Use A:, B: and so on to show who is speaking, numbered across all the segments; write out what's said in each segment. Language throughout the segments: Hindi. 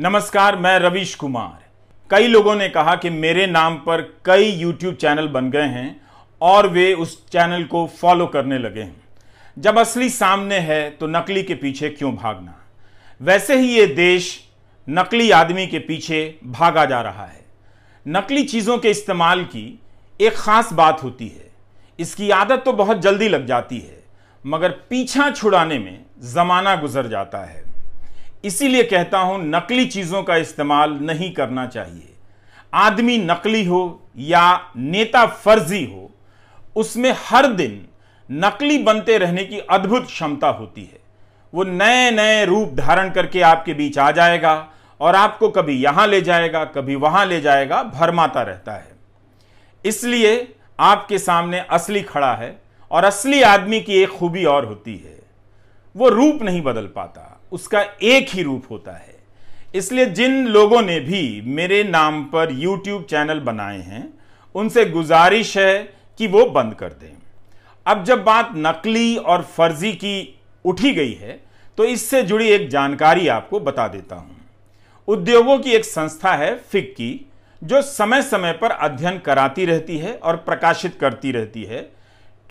A: नमस्कार मैं रवीश कुमार कई लोगों ने कहा कि मेरे नाम पर कई YouTube चैनल बन गए हैं और वे उस चैनल को फॉलो करने लगे हैं जब असली सामने है तो नकली के पीछे क्यों भागना वैसे ही ये देश नकली आदमी के पीछे भागा जा रहा है नकली चीज़ों के इस्तेमाल की एक ख़ास बात होती है इसकी आदत तो बहुत जल्दी लग जाती है मगर पीछा छुड़ाने में ज़माना गुजर जाता है इसीलिए कहता हूं नकली चीजों का इस्तेमाल नहीं करना चाहिए आदमी नकली हो या नेता फर्जी हो उसमें हर दिन नकली बनते रहने की अद्भुत क्षमता होती है वो नए नए रूप धारण करके आपके बीच आ जाएगा और आपको कभी यहां ले जाएगा कभी वहां ले जाएगा भरमाता रहता है इसलिए आपके सामने असली खड़ा है और असली आदमी की एक खूबी और होती है वो रूप नहीं बदल पाता उसका एक ही रूप होता है इसलिए जिन लोगों ने भी मेरे नाम पर यूट्यूब चैनल बनाए हैं उनसे गुजारिश है कि वो बंद कर दें अब जब बात नकली और फर्जी की उठी गई है तो इससे जुड़ी एक जानकारी आपको बता देता हूं उद्योगों की एक संस्था है फिक्की जो समय समय पर अध्ययन कराती रहती है और प्रकाशित करती रहती है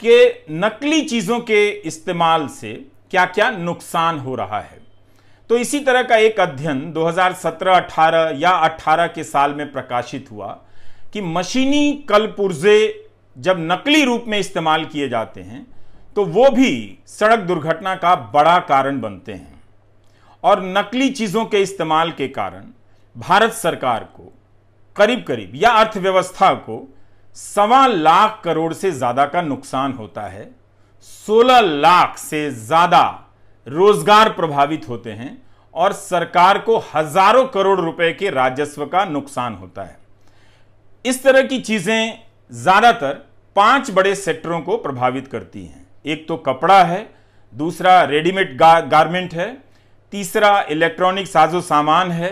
A: कि नकली चीज़ों के इस्तेमाल से क्या क्या नुकसान हो रहा है तो इसी तरह का एक अध्ययन 2017-18 या 18 के साल में प्रकाशित हुआ कि मशीनी कल पुर्जे जब नकली रूप में इस्तेमाल किए जाते हैं तो वो भी सड़क दुर्घटना का बड़ा कारण बनते हैं और नकली चीज़ों के इस्तेमाल के कारण भारत सरकार को करीब करीब या अर्थव्यवस्था को सवा लाख करोड़ से ज़्यादा का नुकसान होता है सोलह लाख से ज़्यादा रोजगार प्रभावित होते हैं और सरकार को हजारों करोड़ रुपए के राजस्व का नुकसान होता है इस तरह की चीजें ज्यादातर पांच बड़े सेक्टरों को प्रभावित करती हैं एक तो कपड़ा है दूसरा रेडीमेड गा, गारमेंट है तीसरा इलेक्ट्रॉनिक साजो सामान है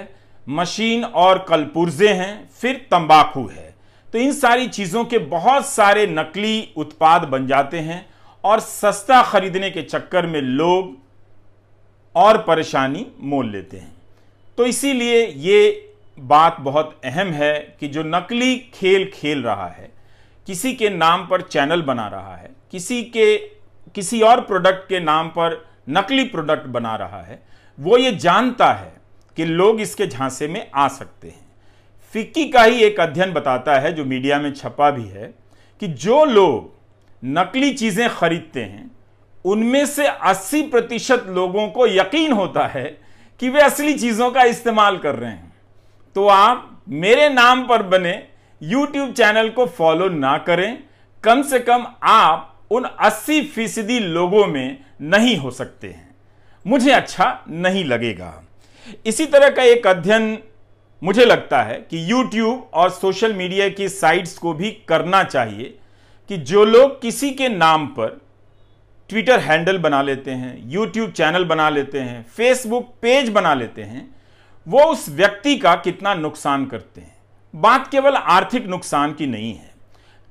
A: मशीन और कलपुर्जे हैं फिर तंबाकू है तो इन सारी चीज़ों के बहुत सारे नकली उत्पाद बन जाते हैं और सस्ता खरीदने के चक्कर में लोग और परेशानी मोल लेते हैं तो इसीलिए ये बात बहुत अहम है कि जो नकली खेल खेल रहा है किसी के नाम पर चैनल बना रहा है किसी के किसी और प्रोडक्ट के नाम पर नकली प्रोडक्ट बना रहा है वो ये जानता है कि लोग इसके झांसे में आ सकते हैं फिक्की का ही एक अध्ययन बताता है जो मीडिया में छपा भी है कि जो लोग नकली चीज़ें खरीदते हैं उनमें से 80 प्रतिशत लोगों को यकीन होता है कि वे असली चीज़ों का इस्तेमाल कर रहे हैं तो आप मेरे नाम पर बने YouTube चैनल को फॉलो ना करें कम से कम आप उन 80 फीसदी लोगों में नहीं हो सकते हैं मुझे अच्छा नहीं लगेगा इसी तरह का एक अध्ययन मुझे लगता है कि YouTube और सोशल मीडिया की साइट्स को भी करना चाहिए कि जो लोग किसी के नाम पर ट्विटर हैंडल बना लेते हैं यूट्यूब चैनल बना लेते हैं फेसबुक पेज बना लेते हैं वो उस व्यक्ति का कितना नुकसान करते हैं बात केवल आर्थिक नुकसान की नहीं है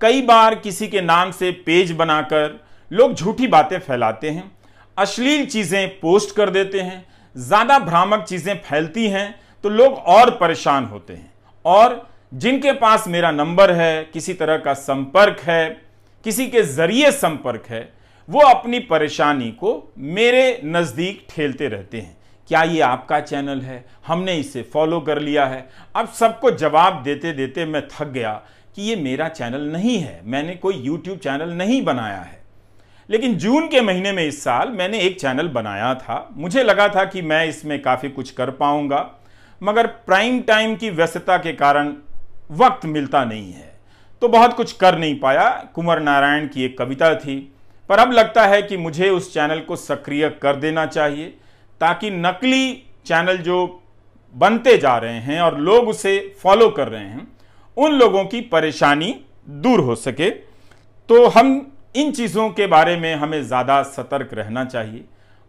A: कई बार किसी के नाम से पेज बनाकर लोग झूठी बातें फैलाते हैं अश्लील चीज़ें पोस्ट कर देते हैं ज़्यादा भ्रामक चीज़ें फैलती हैं तो लोग और परेशान होते हैं और जिनके पास मेरा नंबर है किसी तरह का संपर्क है किसी के ज़रिए संपर्क है वो अपनी परेशानी को मेरे नज़दीक ठेलते रहते हैं क्या ये आपका चैनल है हमने इसे फॉलो कर लिया है अब सबको जवाब देते देते मैं थक गया कि ये मेरा चैनल नहीं है मैंने कोई यूट्यूब चैनल नहीं बनाया है लेकिन जून के महीने में इस साल मैंने एक चैनल बनाया था मुझे लगा था कि मैं इसमें काफ़ी कुछ कर पाऊंगा मगर प्राइम टाइम की व्यस्तता के कारण वक्त मिलता नहीं है तो बहुत कुछ कर नहीं पाया कुंवर नारायण की एक कविता थी पर अब लगता है कि मुझे उस चैनल को सक्रिय कर देना चाहिए ताकि नकली चैनल जो बनते जा रहे हैं और लोग उसे फॉलो कर रहे हैं उन लोगों की परेशानी दूर हो सके तो हम इन चीज़ों के बारे में हमें ज़्यादा सतर्क रहना चाहिए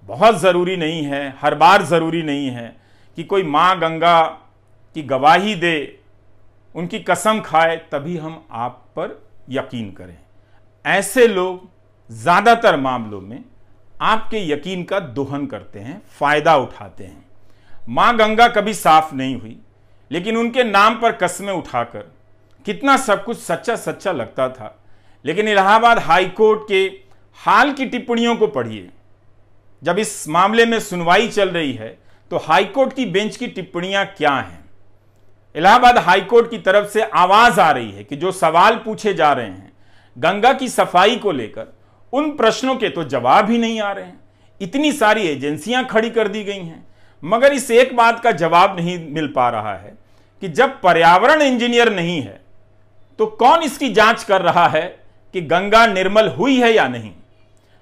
A: बहुत ज़रूरी नहीं है हर बार ज़रूरी नहीं है कि कोई माँ गंगा की गवाही दे उनकी कसम खाए तभी हम आप पर यकीन करें ऐसे लोग ज़्यादातर मामलों में आपके यकीन का दोहन करते हैं फ़ायदा उठाते हैं मां गंगा कभी साफ नहीं हुई लेकिन उनके नाम पर कस्में उठाकर कितना सब कुछ सच्चा सच्चा लगता था लेकिन इलाहाबाद हाईकोर्ट के हाल की टिप्पणियों को पढ़िए जब इस मामले में सुनवाई चल रही है तो हाईकोर्ट की बेंच की टिप्पणियां क्या हैं इलाहाबाद हाईकोर्ट की तरफ से आवाज आ रही है कि जो सवाल पूछे जा रहे हैं गंगा की सफाई को लेकर उन प्रश्नों के तो जवाब ही नहीं आ रहे हैं इतनी सारी एजेंसियां खड़ी कर दी गई हैं मगर इस एक बात का जवाब नहीं मिल पा रहा है कि जब पर्यावरण इंजीनियर नहीं है तो कौन इसकी जांच कर रहा है कि गंगा निर्मल हुई है या नहीं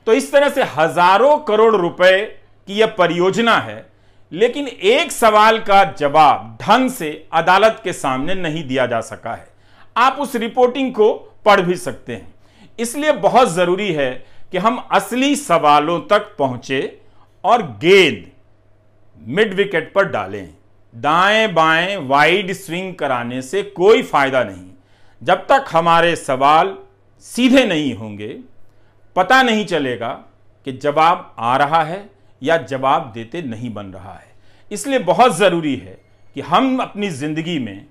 A: तो इस तरह से हजारों करोड़ रुपए की यह परियोजना है लेकिन एक सवाल का जवाब ढंग से अदालत के सामने नहीं दिया जा सका है आप उस रिपोर्टिंग को पढ़ भी सकते हैं इसलिए बहुत ज़रूरी है कि हम असली सवालों तक पहुंचे और गेंद मिड विकेट पर डालें दाएं बाएं वाइड स्विंग कराने से कोई फायदा नहीं जब तक हमारे सवाल सीधे नहीं होंगे पता नहीं चलेगा कि जवाब आ रहा है या जवाब देते नहीं बन रहा है इसलिए बहुत ज़रूरी है कि हम अपनी ज़िंदगी में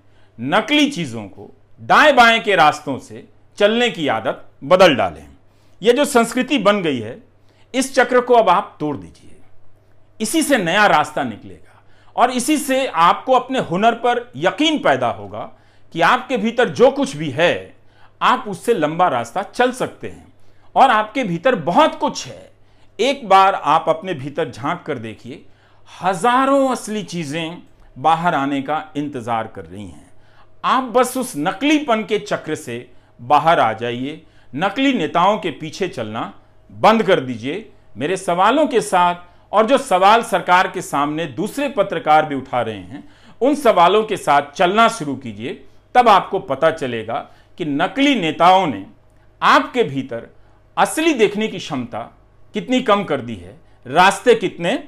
A: नकली चीज़ों को दाएं बाएं के रास्तों से चलने की आदत बदल डालें ये जो संस्कृति बन गई है इस चक्र को अब आप तोड़ दीजिए इसी से नया रास्ता निकलेगा और इसी से आपको अपने हुनर पर यकीन पैदा होगा कि आपके भीतर जो कुछ भी है आप उससे लंबा रास्ता चल सकते हैं और आपके भीतर बहुत कुछ है एक बार आप अपने भीतर झांक कर देखिए हजारों असली चीज़ें बाहर आने का इंतज़ार कर रही हैं आप बस उस नकलीपन के चक्र से बाहर आ जाइए नकली नेताओं के पीछे चलना बंद कर दीजिए मेरे सवालों के साथ और जो सवाल सरकार के सामने दूसरे पत्रकार भी उठा रहे हैं उन सवालों के साथ चलना शुरू कीजिए तब आपको पता चलेगा कि नकली नेताओं ने आपके भीतर असली देखने की क्षमता कितनी कम कर दी है रास्ते कितने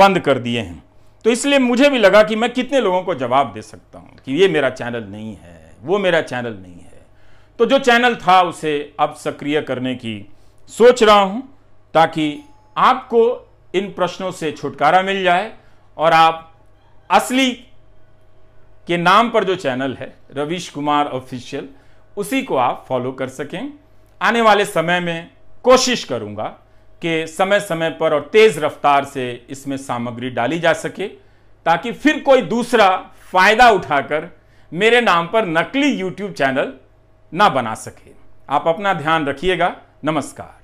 A: बंद कर दिए हैं तो इसलिए मुझे भी लगा कि मैं कितने लोगों को जवाब दे सकता हूँ कि ये मेरा चैनल नहीं है वो मेरा चैनल नहीं है तो जो चैनल था उसे अब सक्रिय करने की सोच रहा हूं ताकि आपको इन प्रश्नों से छुटकारा मिल जाए और आप असली के नाम पर जो चैनल है रवीश कुमार ऑफिशियल उसी को आप फॉलो कर सकें आने वाले समय में कोशिश करूंगा कि समय समय पर और तेज़ रफ्तार से इसमें सामग्री डाली जा सके ताकि फिर कोई दूसरा फ़ायदा उठाकर मेरे नाम पर नकली यूट्यूब चैनल ना बना सके आप अपना ध्यान रखिएगा नमस्कार